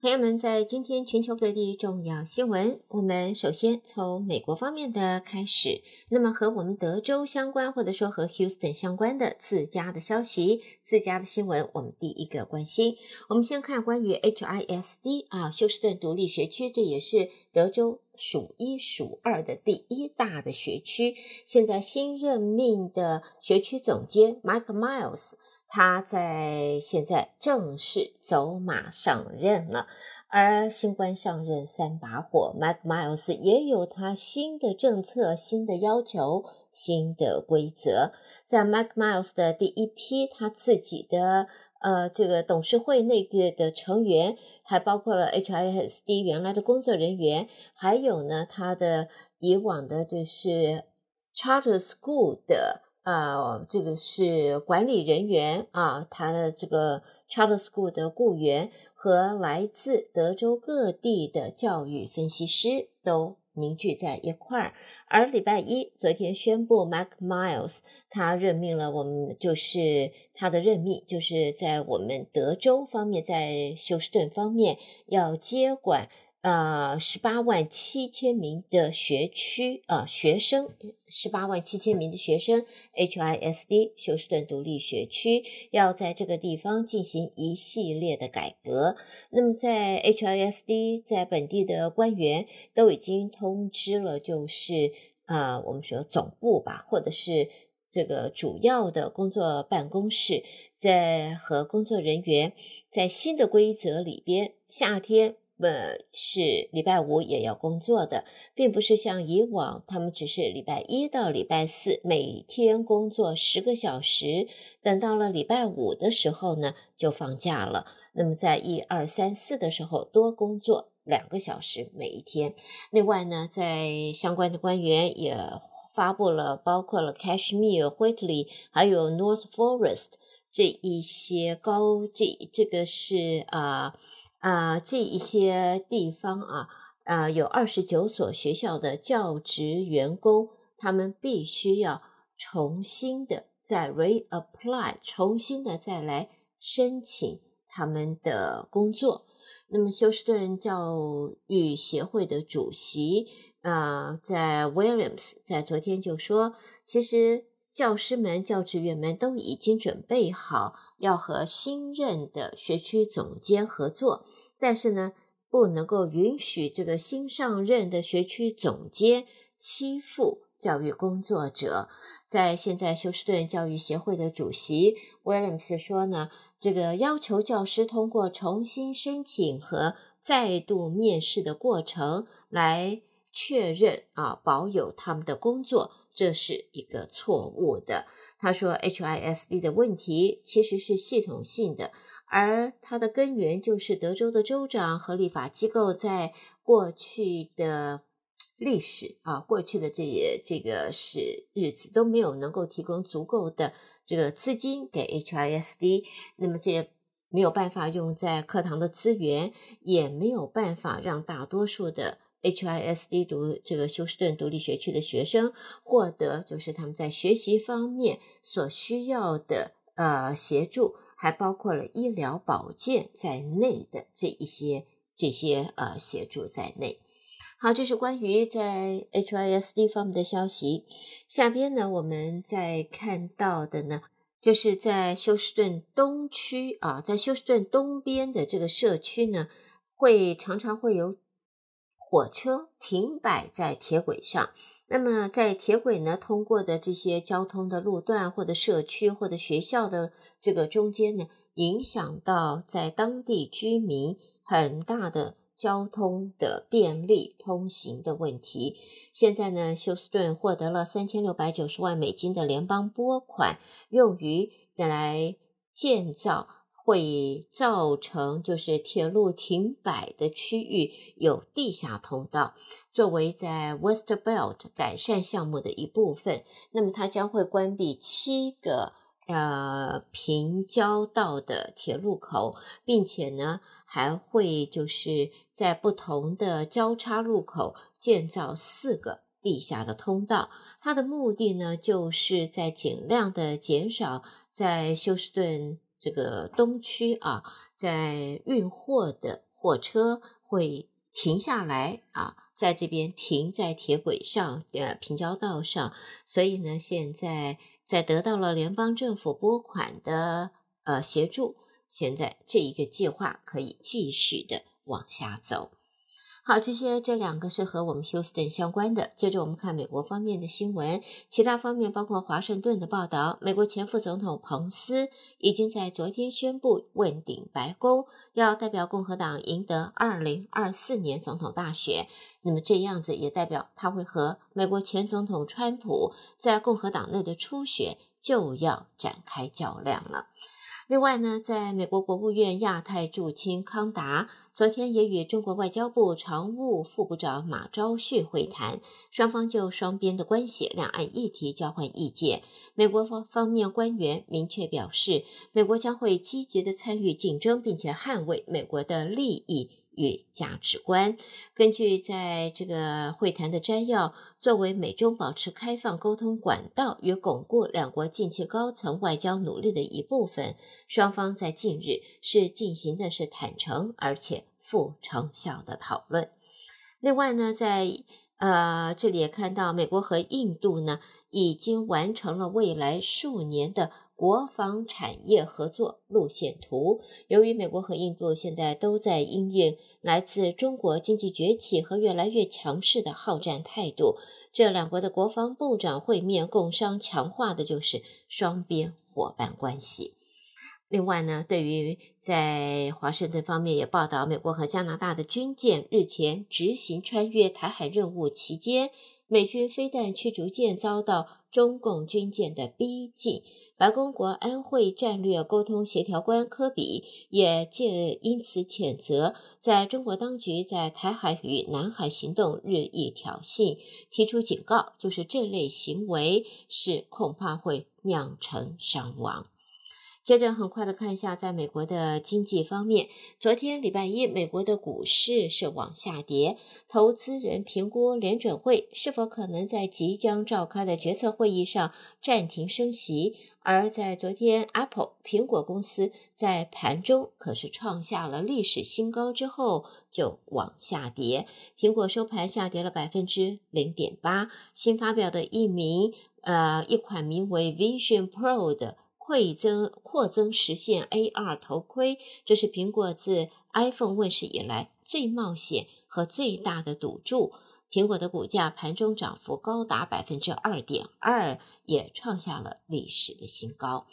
朋友们，在今天全球各地重要新闻，我们首先从美国方面的开始。那么，和我们德州相关，或者说和 Houston 相关的自家的消息、自家的新闻，我们第一个关心。我们先看关于 HISD 啊，休斯顿独立学区，这也是德州数一数二的第一大的学区。现在新任命的学区总监 Mike Miles。他在现在正式走马上任了，而新官上任三把火，Mike Miles 也有他新的政策、新的要求、新的规则。在 Mike Miles 的第一批，他自己的呃这个董事会那个的成员，还包括了 HISD 原来的工作人员，还有呢他的以往的就是 Charter School 的。啊，这个是管理人员啊，他的这个 charter school 的雇员和来自德州各地的教育分析师都凝聚在一块儿。而礼拜一，昨天宣布 m a c Miles，他任命了我们，就是他的任命，就是在我们德州方面，在休斯顿方面要接管。呃，十八万七千名的学区啊，学生，十八万七千名的学生，H I S D 休斯顿独立学区要在这个地方进行一系列的改革。那么，在 H I S D 在本地的官员都已经通知了，就是啊，我们说总部吧，或者是这个主要的工作办公室，在和工作人员在新的规则里边，夏天。呃，是礼拜五也要工作的，并不是像以往，他们只是礼拜一到礼拜四每天工作十个小时，等到了礼拜五的时候呢，就放假了。那么在一二三四的时候多工作两个小时每一天。另外呢，在相关的官员也发布了，包括了 Cashmere、w h i t e y 还有 North Forest 这一些高，这这个是啊。啊，这一些地方啊，啊，有二十九所学校的教职员工，他们必须要重新的再 reapply，重新的再来申请他们的工作。那么休斯顿教育协会的主席啊，在 Williams 在昨天就说，其实教师们、教职员们都已经准备好。要和新任的学区总监合作，但是呢，不能够允许这个新上任的学区总监欺负教育工作者。在现在休斯顿教育协会的主席 Williams 说呢，这个要求教师通过重新申请和再度面试的过程来确认啊，保有他们的工作。这是一个错误的。他说，HISD 的问题其实是系统性的，而它的根源就是德州的州长和立法机构在过去的历史啊，过去的这些这个是日子都没有能够提供足够的这个资金给 HISD，那么这没有办法用在课堂的资源，也没有办法让大多数的。HISD 读这个休斯顿独立学区的学生获得就是他们在学习方面所需要的呃协助，还包括了医疗保健在内的这一些这些呃协助在内。好，这是关于在 HISD 方面的消息。下边呢，我们再看到的呢，就是在休斯顿东区啊，在休斯顿东边的这个社区呢，会常常会有。火车停摆在铁轨上，那么在铁轨呢通过的这些交通的路段，或者社区，或者学校的这个中间呢，影响到在当地居民很大的交通的便利通行的问题。现在呢，休斯顿获得了三千六百九十万美金的联邦拨款，用于再来建造。会造成就是铁路停摆的区域有地下通道，作为在 West Belt 改善项目的一部分，那么它将会关闭七个呃平交道的铁路口，并且呢还会就是在不同的交叉路口建造四个地下的通道，它的目的呢就是在尽量的减少在休斯顿。这个东区啊，在运货的货车会停下来啊，在这边停在铁轨上、呃，平交道上。所以呢，现在在得到了联邦政府拨款的呃协助，现在这一个计划可以继续的往下走。好，这些这两个是和我们休斯顿相关的。接着我们看美国方面的新闻，其他方面包括华盛顿的报道。美国前副总统彭斯已经在昨天宣布，问鼎白宫，要代表共和党赢得2024年总统大选。那么这样子也代表他会和美国前总统川普在共和党内的初选就要展开较量了。另外呢，在美国国务院亚太驻青康达昨天也与中国外交部常务副部长马昭旭会谈，双方就双边的关系、两岸议题交换意见。美国方方面官员明确表示，美国将会积极的参与竞争，并且捍卫美国的利益。与价值观。根据在这个会谈的摘要，作为美中保持开放沟通管道与巩固两国近期高层外交努力的一部分，双方在近日是进行的是坦诚而且富成效的讨论。另外呢，在呃这里也看到，美国和印度呢已经完成了未来数年的。国防产业合作路线图。由于美国和印度现在都在因应来自中国经济崛起和越来越强势的好战态度，这两国的国防部长会面共商强化的就是双边伙伴关系。另外呢，对于在华盛顿方面也报道，美国和加拿大的军舰日前执行穿越台海任务期间，美军飞弹驱逐舰遭到中共军舰的逼近。白宫国安会战略沟通协调官科比也借因此谴责，在中国当局在台海与南海行动日益挑衅，提出警告，就是这类行为是恐怕会酿成伤亡。接着很快的看一下，在美国的经济方面，昨天礼拜一，美国的股市是往下跌。投资人评估联准会是否可能在即将召开的决策会议上暂停升息。而在昨天，Apple 苹果公司在盘中可是创下了历史新高之后就往下跌。苹果收盘下跌了百分之零点八。新发表的一名呃一款名为 Vision Pro 的。扩增扩增实现 AR 头盔，这是苹果自 iPhone 问世以来最冒险和最大的赌注。苹果的股价盘中涨幅高达百分之二点二，也创下了历史的新高。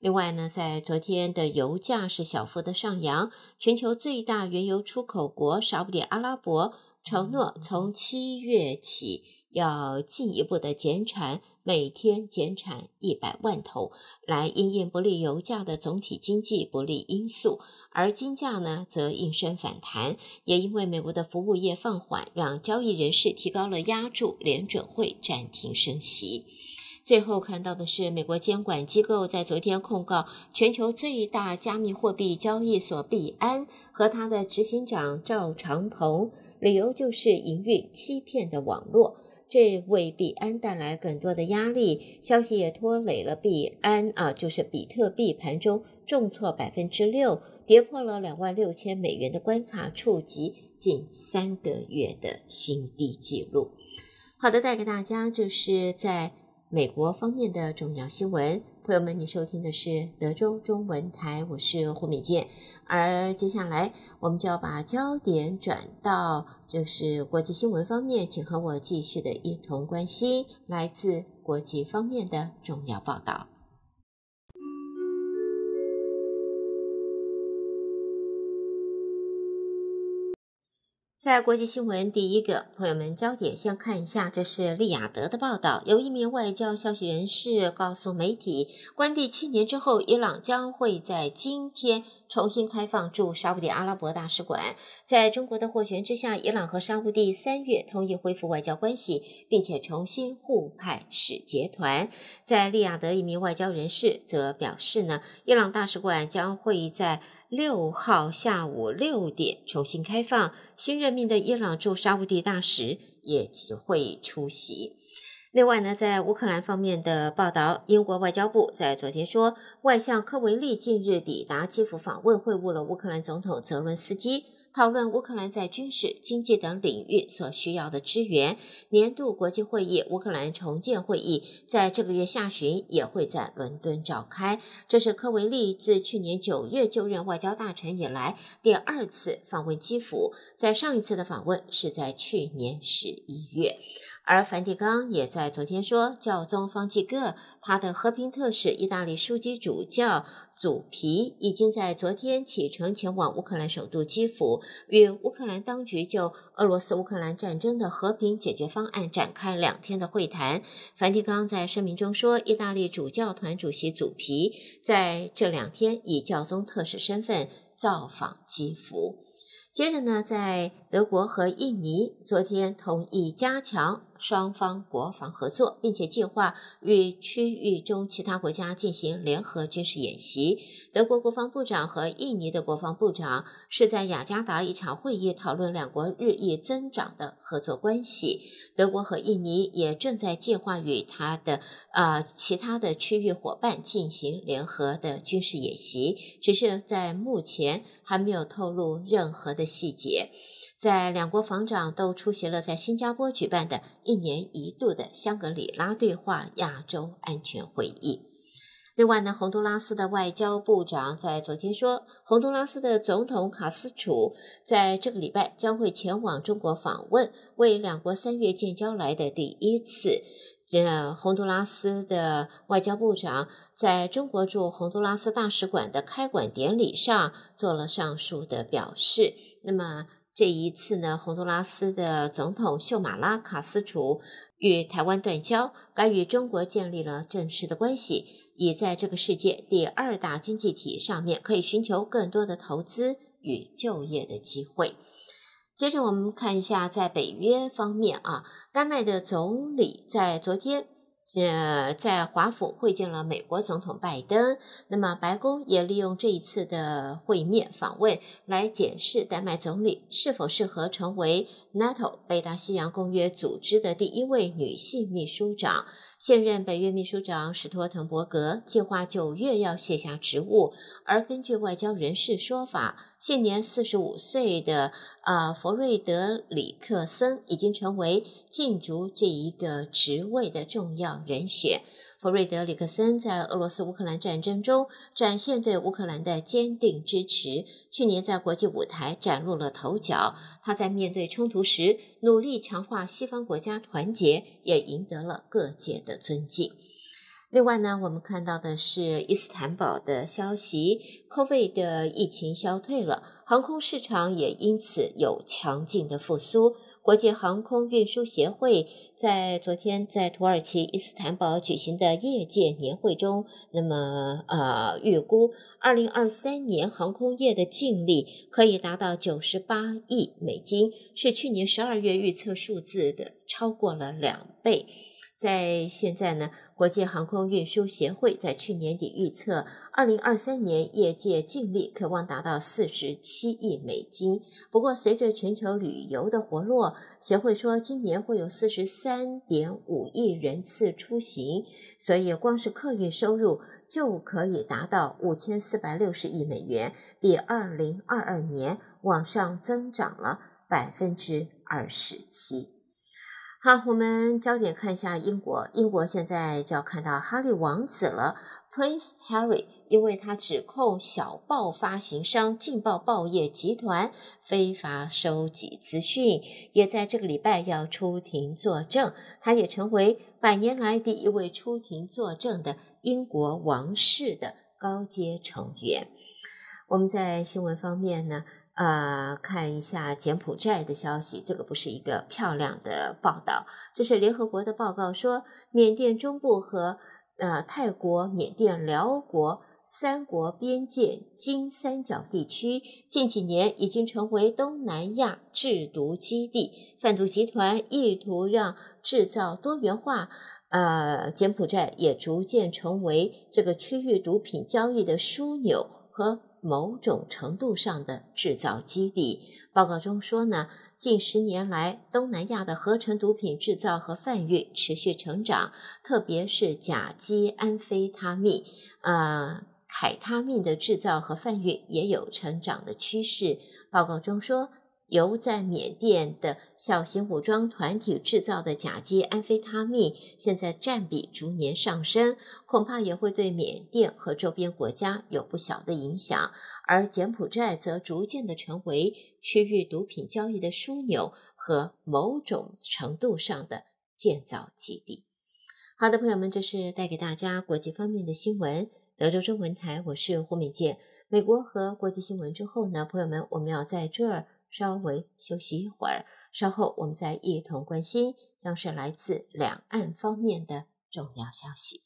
另外呢，在昨天的油价是小幅的上扬，全球最大原油出口国沙特阿拉伯。承诺从七月起要进一步的减产，每天减产一百万头，来因应不利油价的总体经济不利因素。而金价呢，则应声反弹，也因为美国的服务业放缓，让交易人士提高了压注联准会暂停升息。最后看到的是，美国监管机构在昨天控告全球最大加密货币交易所币安和他的执行长赵长鹏。理由就是营运欺骗的网络，这为币安带来更多的压力。消息也拖累了币安啊，就是比特币盘中重挫百分之六，跌破了两万六千美元的关卡，触及近三个月的新低记录。好的，带给大家这是在美国方面的重要新闻。朋友们，你收听的是德州中文台，我是胡美健。而接下来，我们就要把焦点转到就是国际新闻方面，请和我继续的一同关心来自国际方面的重要报道。在国际新闻，第一个朋友们，焦点先看一下，这是利雅得的报道。有一名外交消息人士告诉媒体，关闭七年之后，伊朗将会在今天。重新开放驻沙地阿拉伯大使馆，在中国的斡旋之下，伊朗和沙地三月同意恢复外交关系，并且重新互派使节团。在利雅得，一名外交人士则表示呢，伊朗大使馆将会在六号下午六点重新开放，新任命的伊朗驻沙地大使也只会出席。另外呢，在乌克兰方面的报道，英国外交部在昨天说，外相科维利近日抵达基辅访问，会晤了乌克兰总统泽伦斯基，讨论乌克兰在军事、经济等领域所需要的支援。年度国际会议——乌克兰重建会议，在这个月下旬也会在伦敦召开。这是科维利自去年九月就任外交大臣以来第二次访问基辅，在上一次的访问是在去年十一月。而梵蒂冈也在昨天说，教宗方济各他的和平特使、意大利枢机主教祖皮已经在昨天启程前往乌克兰首都基辅，与乌克兰当局就俄罗斯乌克兰战争的和平解决方案展开两天的会谈。梵蒂冈在声明中说，意大利主教团主席祖皮在这两天以教宗特使身份造访基辅。接着呢，在德国和印尼昨天同意加强双方国防合作，并且计划与区域中其他国家进行联合军事演习。德国国防部长和印尼的国防部长是在雅加达一场会议讨论两国日益增长的合作关系。德国和印尼也正在计划与他的啊其他的区域伙伴进行联合的军事演习，只是在目前还没有透露任何的细节。在两国防长都出席了在新加坡举办的一年一度的香格里拉对话亚洲安全会议。另外呢，洪都拉斯的外交部长在昨天说，洪都拉斯的总统卡斯楚在这个礼拜将会前往中国访问，为两国三月建交来的第一次。这洪都拉斯的外交部长在中国驻洪都拉斯大使馆的开馆典礼上做了上述的表示。那么。这一次呢，洪都拉斯的总统秀马拉卡斯楚与台湾断交，该与中国建立了正式的关系，已在这个世界第二大经济体上面可以寻求更多的投资与就业的机会。接着我们看一下在北约方面啊，丹麦的总理在昨天。呃，在华府会见了美国总统拜登。那么，白宫也利用这一次的会面访问来检视丹麦总理是否适合成为 NATO 北大西洋公约组织的第一位女性秘书长。现任北约秘书长史托滕伯格计划九月要卸下职务，而根据外交人士说法。现年四十五岁的啊，弗瑞德里克森已经成为竞逐这一个职位的重要人选。弗瑞德里克森在俄罗斯乌克兰战争中展现对乌克兰的坚定支持，去年在国际舞台崭露了头角。他在面对冲突时努力强化西方国家团结，也赢得了各界的尊敬。另外呢，我们看到的是伊斯坦堡的消息，COVID 的疫情消退了，航空市场也因此有强劲的复苏。国际航空运输协会在昨天在土耳其伊斯坦堡举行的业界年会中，那么呃，预估二零二三年航空业的净利可以达到九十八亿美金，是去年十二月预测数字的超过了两倍。在现在呢，国际航空运输协会在去年底预测，二零二三年业界净利可望达到四十七亿美金。不过，随着全球旅游的活络，协会说今年会有四十三点五亿人次出行，所以光是客运收入就可以达到五千四百六十亿美元，比二零二二年往上增长了百分之二十七。好，我们焦点看一下英国。英国现在就要看到哈利王子了，Prince Harry，因为他指控小报发行商《劲爆报业集团非法收集资讯，也在这个礼拜要出庭作证。他也成为百年来第一位出庭作证的英国王室的高阶成员。我们在新闻方面呢？呃，看一下柬埔寨的消息，这个不是一个漂亮的报道。这是联合国的报告说，缅甸中部和呃泰国、缅甸、辽国三国边界金三角地区，近几年已经成为东南亚制毒基地，贩毒集团意图让制造多元化。呃，柬埔寨也逐渐成为这个区域毒品交易的枢纽和。某种程度上的制造基地。报告中说呢，近十年来，东南亚的合成毒品制造和贩运持续成长，特别是甲基安非他命、呃，凯他命的制造和贩运也有成长的趋势。报告中说。由在缅甸的小型武装团体制造的甲基安非他命，现在占比逐年上升，恐怕也会对缅甸和周边国家有不小的影响。而柬埔寨则逐渐的成为区域毒品交易的枢纽和某种程度上的建造基地。好的，朋友们，这是带给大家国际方面的新闻。德州中文台，我是胡敏健。美国和国际新闻之后呢，朋友们，我们要在这儿。稍微休息一会儿，稍后我们再一同关心将是来自两岸方面的重要消息。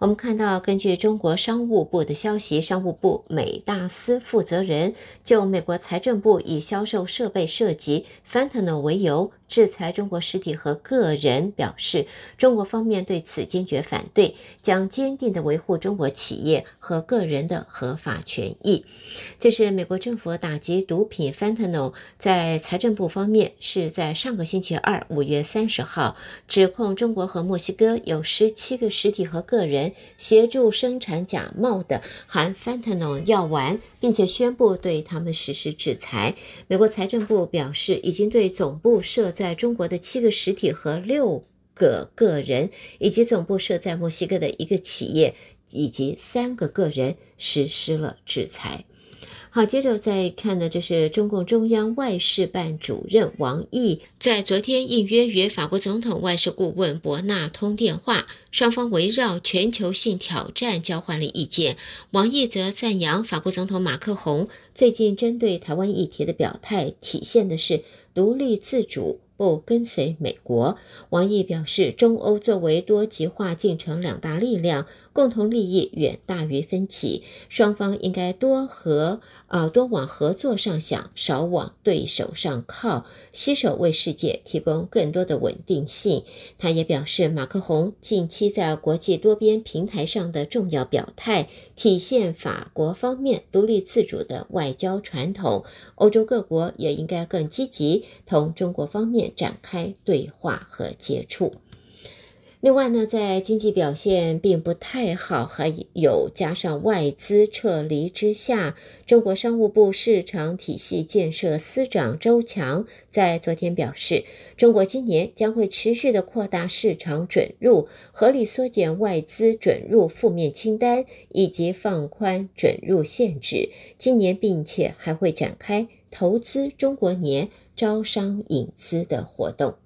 我们看到，根据中国商务部的消息，商务部美大司负责人就美国财政部以销售设备涉及 Fentanyl 为由。制裁中国实体和个人，表示中国方面对此坚决反对，将坚定地维护中国企业和个人的合法权益。这是美国政府打击毒品 fentanyl 在财政部方面，是在上个星期二，五月三十号，指控中国和墨西哥有十七个实体和个人协助生产假冒的含 fentanyl 药丸，并且宣布对他们实施制裁。美国财政部表示，已经对总部设在中国的七个实体和六个个人，以及总部设在墨西哥的一个企业以及三个个人实施了制裁。好，接着再看呢，这是中共中央外事办主任王毅在昨天应约与法国总统外事顾问博纳通电话，双方围绕全球性挑战交换了意见。王毅则赞扬法国总统马克龙最近针对台湾议题的表态，体现的是独立自主。不跟随美国，王毅表示，中欧作为多极化进程两大力量，共同利益远大于分歧，双方应该多和啊多往合作上想，少往对手上靠，携手为世界提供更多的稳定性。他也表示，马克宏近期在国际多边平台上的重要表态，体现法国方面独立自主的外交传统，欧洲各国也应该更积极同中国方面。展开对话和接触。另外呢，在经济表现并不太好，还有加上外资撤离之下，中国商务部市场体系建设司长周强在昨天表示，中国今年将会持续的扩大市场准入，合理缩减外资准入负面清单，以及放宽准入限制。今年并且还会展开“投资中国年”。招商引资的活动。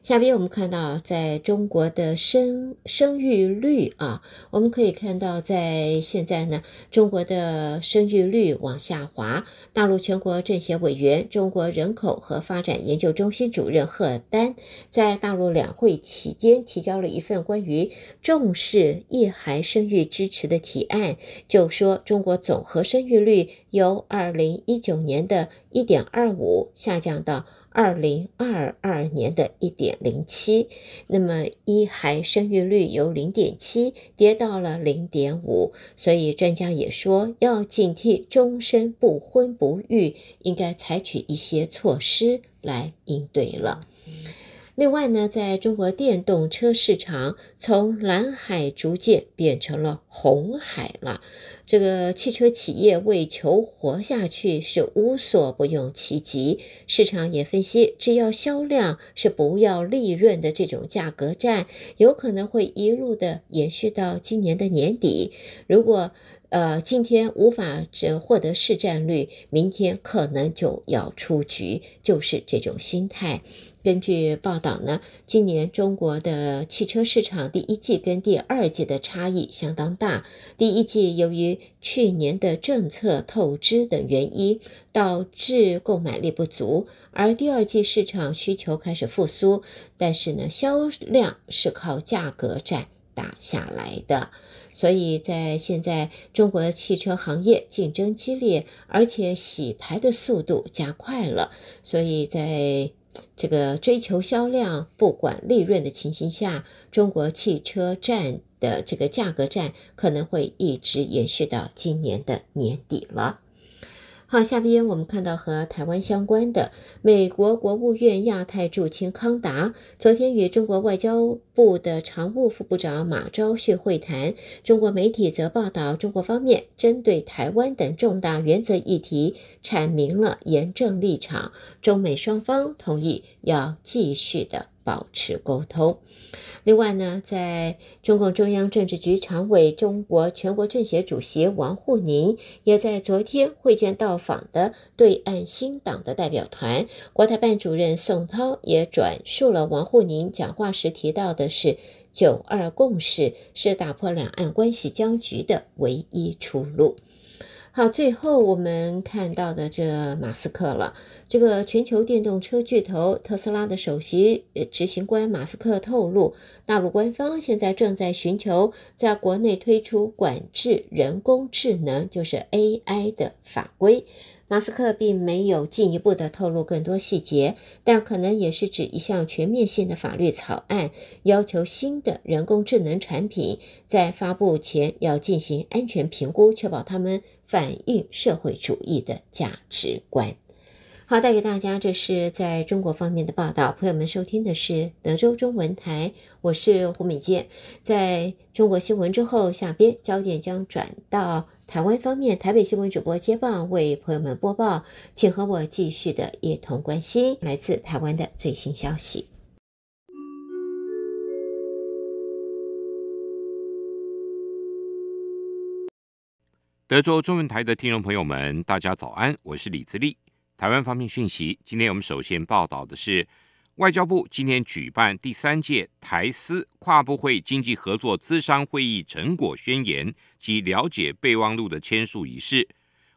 下边我们看到，在中国的生生育率啊，我们可以看到，在现在呢，中国的生育率往下滑。大陆全国政协委员、中国人口和发展研究中心主任贺丹在大陆两会期间提交了一份关于重视一孩生育支持的提案，就说中国总和生育率由二零一九年的一点二五下降到。二零二二年的一点零七，那么一孩生育率由零点七跌到了零点五，所以专家也说要警惕终身不婚不育，应该采取一些措施来应对了。另外呢，在中国电动车市场，从蓝海逐渐变成了红海了。这个汽车企业为求活下去，是无所不用其极。市场也分析，只要销量是不要利润的这种价格战，有可能会一路的延续到今年的年底。如果呃今天无法这获得市占率，明天可能就要出局，就是这种心态。根据报道呢，今年中国的汽车市场第一季跟第二季的差异相当大。第一季由于去年的政策透支等原因，导致购买力不足；而第二季市场需求开始复苏，但是呢，销量是靠价格战打下来的。所以，在现在中国汽车行业竞争激烈，而且洗牌的速度加快了。所以在这个追求销量不管利润的情形下，中国汽车站的这个价格战可能会一直延续到今年的年底了。好，下边我们看到和台湾相关的，美国国务院亚太驻青康达昨天与中国外交部的常务副部长马昭旭会谈。中国媒体则报道，中国方面针对台湾等重大原则议题阐明了严正立场，中美双方同意要继续的保持沟通。另外呢，在中共中央政治局常委、中国全国政协主席王沪宁也在昨天会见到访的对岸新党的代表团。国台办主任宋涛也转述了王沪宁讲话时提到的是“九二共识”是打破两岸关系僵局的唯一出路。好，最后我们看到的这马斯克了，这个全球电动车巨头特斯拉的首席执行官马斯克透露，大陆官方现在正在寻求在国内推出管制人工智能，就是 AI 的法规。马斯克并没有进一步的透露更多细节，但可能也是指一项全面性的法律草案，要求新的人工智能产品在发布前要进行安全评估，确保他们。反映社会主义的价值观。好，带给大家，这是在中国方面的报道。朋友们收听的是德州中文台，我是胡敏杰。在中国新闻之后，下边焦点将转到台湾方面。台北新闻主播接棒为朋友们播报，请和我继续的一同关心来自台湾的最新消息。德州中文台的听众朋友们，大家早安，我是李自立。台湾方面讯息，今天我们首先报道的是，外交部今天举办第三届台司跨部会经济合作资商会议成果宣言及了解备忘录的签署仪式。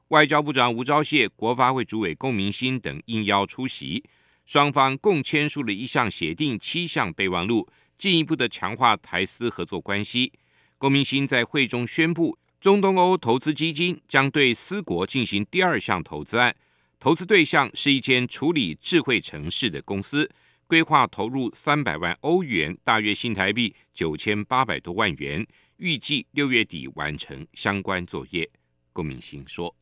外交部长吴钊燮、国发会主委龚明鑫等应邀出席，双方共签署了一项协定、七项备忘录，进一步的强化台司合作关系。龚明鑫在会中宣布。中东欧投资基金将对斯国进行第二项投资案，投资对象是一间处理智慧城市的公司，规划投入三百万欧元，大约新台币九千八百多万元，预计六月底完成相关作业。郭明星说：“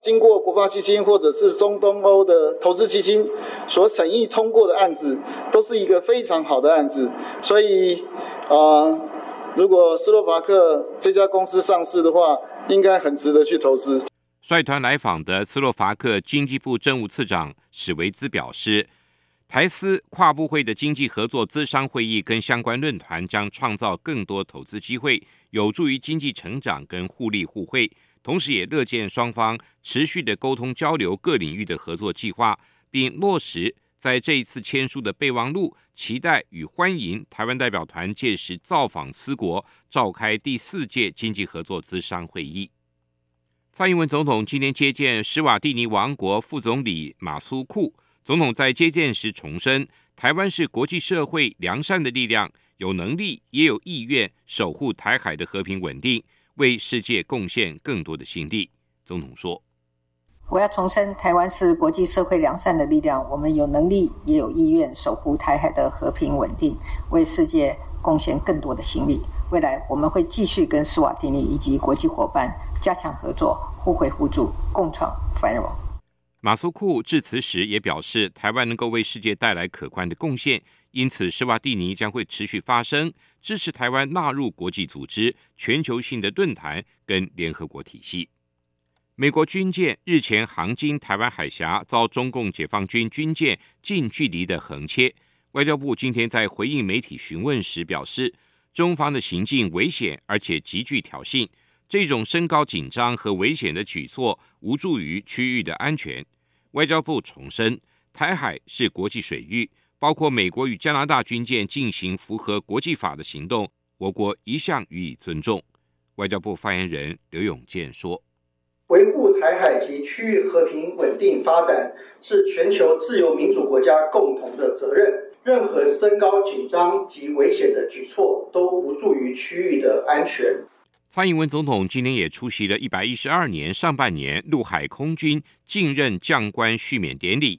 经过国发基金或者是中东欧的投资基金所审议通过的案子，都是一个非常好的案子，所以啊。”如果斯洛伐克这家公司上市的话，应该很值得去投资。率团来访的斯洛伐克经济部政务次长史维兹表示，台斯跨部会的经济合作资商会议跟相关论坛将创造更多投资机会，有助于经济成长跟互利互惠。同时，也乐见双方持续的沟通交流，各领域的合作计划，并落实。在这一次签署的备忘录，期待与欢迎台湾代表团届时造访思国，召开第四届经济合作咨商会议。蔡英文总统今天接见施瓦蒂尼王国副总理马苏库，总统在接见时重申，台湾是国际社会良善的力量，有能力也有意愿守护台海的和平稳定，为世界贡献更多的心力。总统说。我要重申，台湾是国际社会良善的力量，我们有能力也有意愿守护台海的和平稳定，为世界贡献更多的心力。未来我们会继续跟斯瓦蒂尼以及国际伙伴加强合作，互惠互助，共创繁荣。马苏库致辞时也表示，台湾能够为世界带来可观的贡献，因此施瓦蒂尼将会持续发声，支持台湾纳入国际组织、全球性的论坛跟联合国体系。美国军舰日前航经台湾海峡，遭中共解放军军舰近距离的横切。外交部今天在回应媒体询问时表示，中方的行径危险，而且极具挑衅。这种升高紧张和危险的举措无助于区域的安全。外交部重申，台海是国际水域，包括美国与加拿大军舰进行符合国际法的行动，我国一向予以尊重。外交部发言人刘永健说。维护台海及区域和平稳定发展是全球自由民主国家共同的责任。任何升高紧张及危险的举措都不助于区域的安全。蔡英文总统今天也出席了一百一十二年上半年陆海空军晋任将官续免典礼。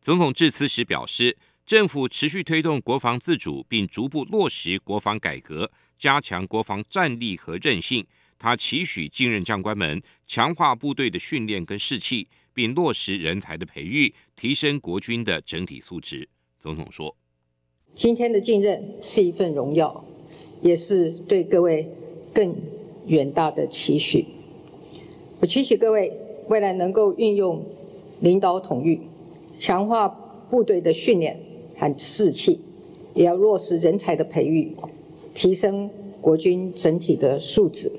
总统致辞时表示，政府持续推动国防自主，并逐步落实国防改革，加强国防战力和韧性。他期许继任将官们强化部队的训练跟士气，并落实人才的培育，提升国军的整体素质。总统说：“今天的进任是一份荣耀，也是对各位更远大的期许。我期许各位未来能够运用领导统御，强化部队的训练和士气，也要落实人才的培育，提升国军整体的素质。”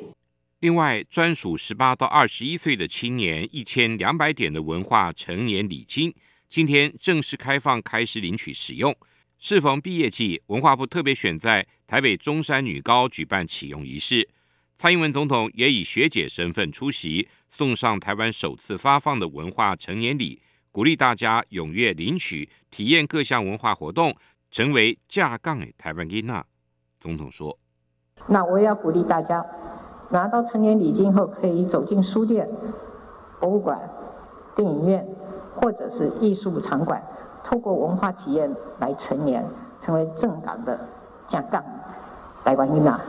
另外，专属十八到二十一岁的青年一千两百点的文化成年礼金，今天正式开放开始领取使用。适逢毕业季，文化部特别选在台北中山女高举办启用仪式。蔡英文总统也以学姐身份出席，送上台湾首次发放的文化成年礼，鼓励大家踊跃领取，体验各项文化活动，成为架杠的台湾囡娜。总统说：“那我也要鼓励大家。”拿到成年礼金后，可以走进书店、博物馆、电影院，或者是艺术场馆，透过文化体验来成年，成为正港的“讲杠”台湾人啊！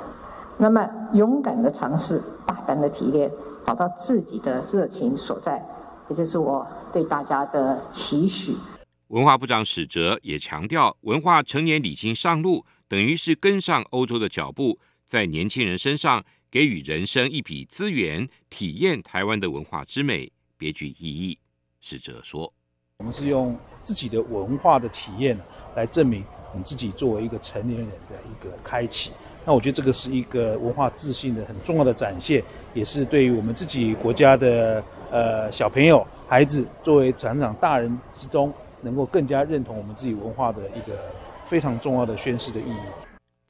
那么勇敢的尝试，大胆的体验，找到自己的热情所在，也就是我对大家的期许。文化部长史哲也强调，文化成年礼金上路，等于是跟上欧洲的脚步，在年轻人身上。给予人生一笔资源，体验台湾的文化之美，别具意义。使者说：“我们是用自己的文化的体验来证明，我们自己作为一个成年人的一个开启。那我觉得这个是一个文化自信的很重要的展现，也是对于我们自己国家的呃小朋友、孩子，作为成长大人之中，能够更加认同我们自己文化的一个非常重要的宣示的意义。”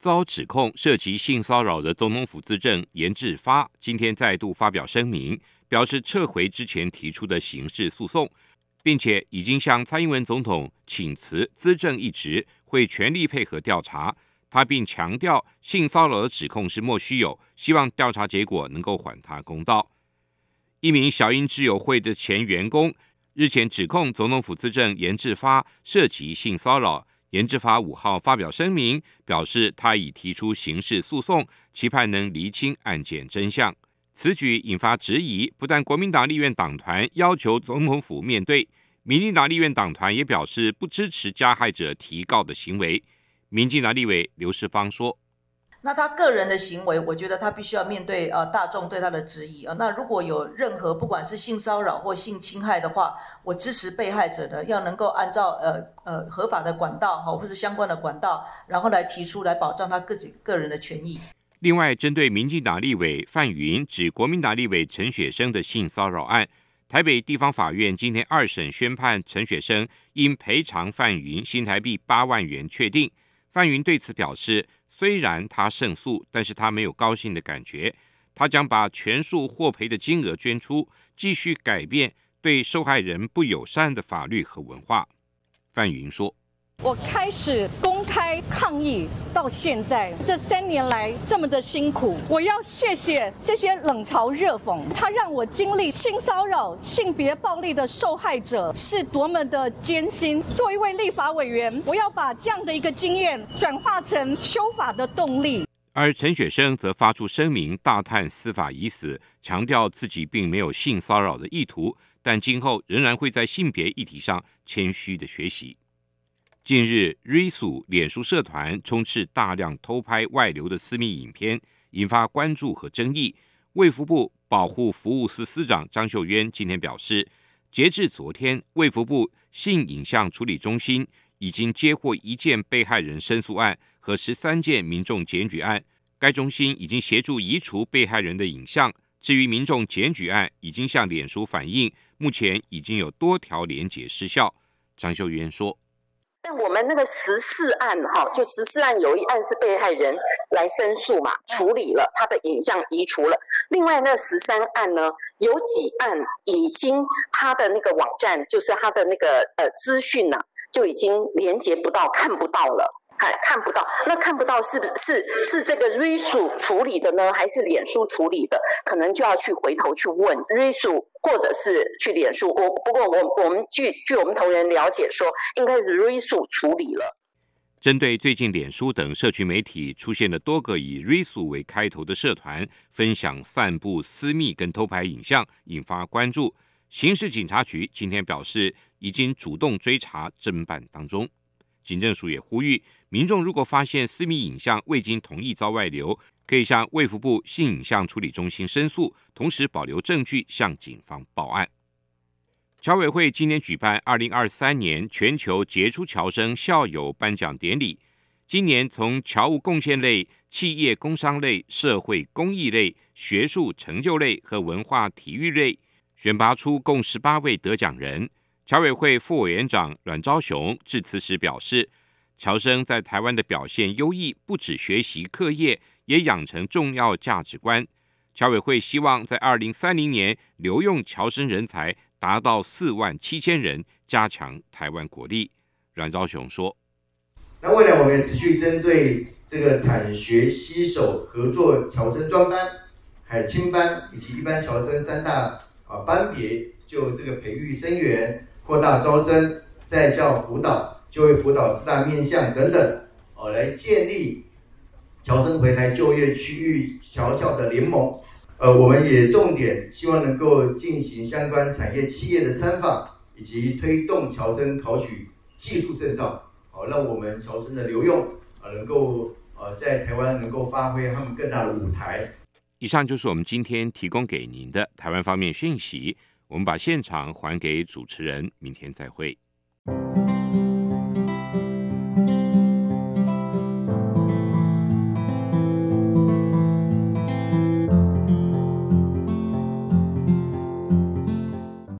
遭指控涉及性骚扰的总统府资政严志发，今天再度发表声明，表示撤回之前提出的刑事诉讼，并且已经向蔡英文总统请辞资政一职，会全力配合调查。他并强调，性骚扰的指控是莫须有，希望调查结果能够还他公道。一名小英智友会的前员工日前指控总统府资政严志发涉及性骚扰。严志发五号发表声明，表示他已提出刑事诉讼，期盼能厘清案件真相。此举引发质疑，不但国民党立院党团要求总统府面对，民进党立院党团也表示不支持加害者提告的行为。民进党立委刘世芳说。那他个人的行为，我觉得他必须要面对呃大众对他的质疑啊。那如果有任何不管是性骚扰或性侵害的话，我支持被害者的，要能够按照呃呃合法的管道哈或是相关的管道，然后来提出来保障他自己个人的权益。另外，针对民进党立委范云指国民党立委陈雪生的性骚扰案，台北地方法院今天二审宣判，陈雪生应赔偿范云新台币八万元，确定。范云对此表示，虽然他胜诉，但是他没有高兴的感觉。他将把全数获赔的金额捐出，继续改变对受害人不友善的法律和文化。范云说。我开始公开抗议，到现在这三年来这么的辛苦，我要谢谢这些冷嘲热讽，他让我经历性骚扰、性别暴力的受害者是多么的艰辛。做一位立法委员，我要把这样的一个经验转化成修法的动力。而陈雪生则发出声明，大叹司法已死，强调自己并没有性骚扰的意图，但今后仍然会在性别议题上谦虚的学习。近日，瑞属脸书社团充斥大量偷拍外流的私密影片，引发关注和争议。卫福部保护服务司司长张秀渊今天表示，截至昨天，卫福部性影像处理中心已经接获一件被害人申诉案和十三件民众检举案。该中心已经协助移除被害人的影像。至于民众检举案，已经向脸书反映，目前已经有多条连结失效。张秀渊说。但我们那个十四案哈，就十四案有一案是被害人来申诉嘛，处理了他的影像移除了。另外那十三案呢，有几案已经他的那个网站就是他的那个呃资讯呢，就已经连接不到看不到了。看看不到，那看不到是不是是这个瑞数处理的呢，还是脸书处理的？可能就要去回头去问瑞数，或者是去脸书。我不过我我们据据我们同仁了解说，应该是瑞数处理了。针对最近脸书等社群媒体出现了多个以瑞数为开头的社团，分享散布私密跟偷拍影像，引发关注。刑事警察局今天表示，已经主动追查，侦办当中。警政署也呼吁民众，如果发现私密影像未经同意遭外流，可以向卫福部性影像处理中心申诉，同时保留证据向警方报案。侨委会今年举办二零二三年全球杰出侨生校友颁奖典礼，今年从侨务贡献类、企业工商类、社会公益类、学术成就类和文化体育类，选拔出共十八位得奖人。侨委会副委员长阮昭雄致辞时表示，侨生在台湾的表现优异，不止学习课业，也养成重要价值观。侨委会希望在二零三零年留用侨生人才达到四万七千人，加强台湾国力。阮昭雄说：“那未来我们持续针对这个产学携手合作，侨生专班、海青班以及一般侨生三大啊班别，就这个培育生源。”扩大招生、在校辅导、就业辅导四大面向等等，哦，来建立侨生回台就业区域侨校的联盟。呃，我们也重点希望能够进行相关产业企业的参访，以及推动侨生考取技术证照，哦，让我们侨生的留用，呃，能够呃在台湾能够发挥他们更大的舞台。以上就是我们今天提供给您的台湾方面讯息。我们把现场还给主持人，明天再会。